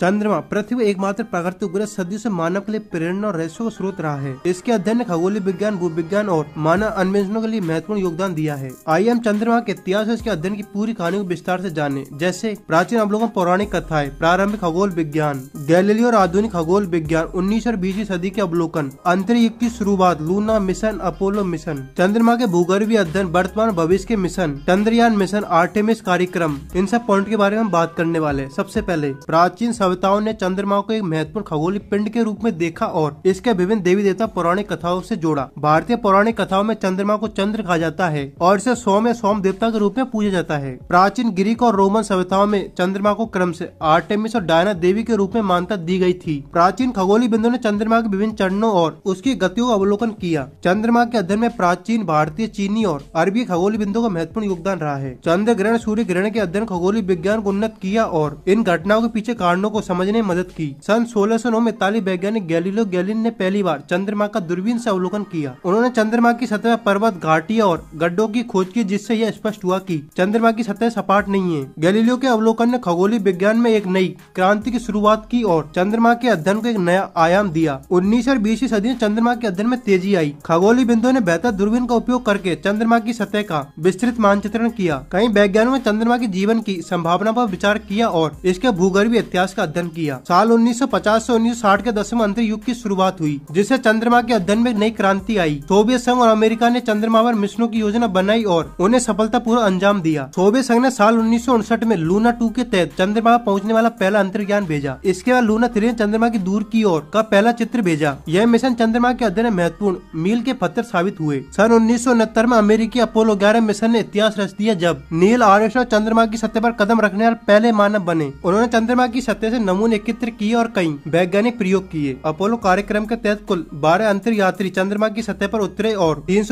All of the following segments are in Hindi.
चंद्रमा पृथ्वी एकमात्र प्राकृतिक ग्रह सदियों से मानव के लिए प्रेरणा और रहस्यों का स्रोत रहा है इसके अध्ययन ने खगोल विज्ञान भूविज्ञान और मानव अन्वेषणों के लिए महत्वपूर्ण योगदान दिया है आइए हम चंद्रमा के इतिहास और इसके अध्ययन की पूरी कहानी को विस्तार से जाने जैसे प्राचीन अवलोकन पौराणिक कथाएं प्रारंभिक खगोल विज्ञान गैलीलियो और आधुनिक खगोल विज्ञान उन्नीस और बीसवीं सदी के अवलोकन अंतरिक्ष की शुरुआत लूना मिशन अपोलो मिशन चंद्रमा के भूगर्भीय अध्ययन वर्तमान भविष्य के मिशन चंद्रयान मिशन आर्टेमिस कार्यक्रम इन सब पॉइंट के बारे में हम बात करने वाले सबसे पहले प्राचीन सभ्यताओं ने चंद्रमा को एक महत्वपूर्ण खगोलिक पिंड के रूप में देखा और इसके विभिन्न देवी देवता पौराणिक कथाओं से जोड़ा भारतीय पौराणिक कथाओं में चंद्रमा को चंद्र कहा जाता है और इसे सोम या सोम देवता के रूप में पूजा जाता है प्राचीन ग्रीक और रोमन सभ्यताओं में चंद्रमा को क्रम से आर्टेमिस और डायना देवी के रूप में मान्यता दी गई थी प्राचीन खगोली बिंदु ने चंद्रमा के विभिन्न चरणों और उसकी गतियों का अवलोकन किया चंद्रमा के अध्ययन में प्राचीन भारतीय चीनी और अरबी खगोली बिंदु का महत्वपूर्ण योगदान रहा है चंद्र ग्रहण सूर्य ग्रहण के अध्ययन खगोली विज्ञान को उन्नत किया और इन घटनाओं के पीछे कारणों को समझने में मदद की सन सोलह में ताली वैज्ञानिक गैलीलो गैलिन ने पहली बार चंद्रमा का दूरबीन से अवलोकन किया उन्होंने चंद्रमा की सतह पर्वत घाटी और गड्ढों की खोज की जिससे यह स्पष्ट हुआ कि चंद्रमा की सतह सपाट नहीं है गैलीलियो के अवलोकन ने खगोलीय विज्ञान में एक नई क्रांति की शुरुआत की और चंद्रमा के अध्ययन को एक नया आयाम दिया उन्नीस और बीसवीं सदी में चंद्रमा के अध्ययन में तेजी आई खगोली बिंदु ने बेहतर दूरबीन का उपयोग करके चंद्रमा की सतह का विस्तृत मानचित्रण किया कई वैज्ञानिकों ने चंद्रमा के जीवन की संभावना पर विचार किया और इसके भूगर्भीय इतिहास का अध्ययन किया साल 1950 से 1960 के दशम अंतर युग की शुरुआत हुई जिससे चंद्रमा के अध्ययन में नई क्रांति आई सोवियत संघ और अमेरिका ने चंद्रमा पर मिशनों की योजना बनाई और उन्हें सफलतापूर्वक अंजाम दिया सोवियत संघ ने साल उन्नीस में लूना टू के तहत चंद्रमा पहुँचने वाला पहला अंतर भेजा इसके बाद लूना थ्री ने चंद्रमा की दूर की ओर का पहला चित्र भेजा यह मिशन चंद्रमा के अध्ययन में महत्वपूर्ण मील के पत्थर साबित हुए सन उन्नीस में अमेरिकी अपोलो ग्यारह मिशन ने इतिहास रच दिया जब नील आर्यश चंद्रमा की सत्य पर कदम रखने वाले पहले मानव बने उन्होंने चंद्रमा की सत्य से नमूने एकत्र किए और कई वैज्ञानिक प्रयोग किए अपोलो कार्यक्रम के तहत कुल बारह अंतर यात्री चंद्रमा की सतह पर उतरे और तीन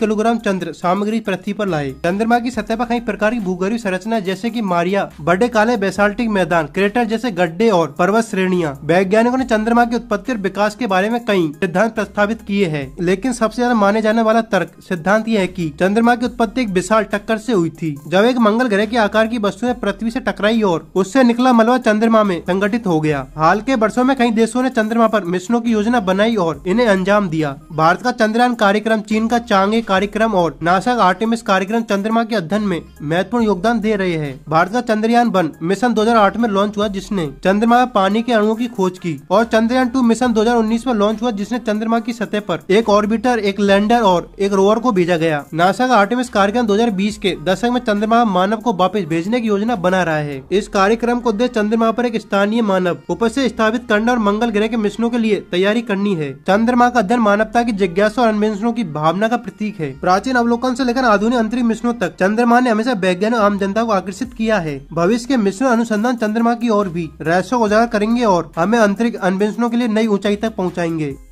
किलोग्राम चंद्र सामग्री पृथ्वी पर लाए चंद्रमा की सतह पर कई प्रकार की भूगर्भ संरचना जैसे की मारिया बड़े काले बेसाल्टिक मैदान क्रेटर जैसे गड्ढे और पर्वत श्रेणिया वैज्ञानिकों ने चंद्रमा की उत्पत्ति और विकास के बारे में कई सिद्धांत प्रस्तावित किए हैं लेकिन सबसे ज्यादा माने जाने वाला तर्क सिद्धांत यह है कि चंद्रमा की उत्पत्ति एक विशाल टक्कर से हुई थी जब एक मंगल ग्रह के आकार की ने पृथ्वी से टकराई और उससे निकला मलबा चंद्रमा में संगठित हो गया हाल के वर्षों में कई देशों ने चंद्रमा पर मिशनों की योजना बनाई और इन्हें अंजाम दिया भारत का चंद्रयान कार्यक्रम चीन का चांगे कार्यक्रम और नासा का आर्टिमिस कार्यक्रम चंद्रमा के अध्ययन में महत्वपूर्ण योगदान दे रहे हैं भारत का चंद्रयान वन मिशन दो में लॉन्च हुआ जिसने चंद्रमा में पानी के अणुओं की खोज की और चंद्रयान टू मिशन दो में लॉन्च हुआ जिसने चंद्रमा की सतह पर एक ऑर्बिटर एक लैंडर और एक रोवर को भेजा गया नासा का आर्टिमिस कार्यक्रम दो के दशक में चंद्रमा मानव को वापस भेजने की योजना बना रहा है इस कार्यक्रम को देश चंद्रमा पर एक स्थान स्थानीय मानव ऊपर से स्थापित करने और मंगल ग्रह के मिशनों के लिए तैयारी करनी है चंद्रमा का अध्ययन मानवता की जिज्ञासा और अन्वेषणों की भावना का प्रतीक है प्राचीन अवलोकन से लेकर आधुनिक अंतरिक्ष मिशनों तक चंद्रमा ने हमेशा वैज्ञानिक आम जनता को आकर्षित किया है भविष्य के मिशन अनुसंधान चंद्रमा की ओर भी रहस्यों उजागर करेंगे और हमें अंतरिक्ष अन्वेषणों के लिए नई ऊंचाई तक पहुँचाएंगे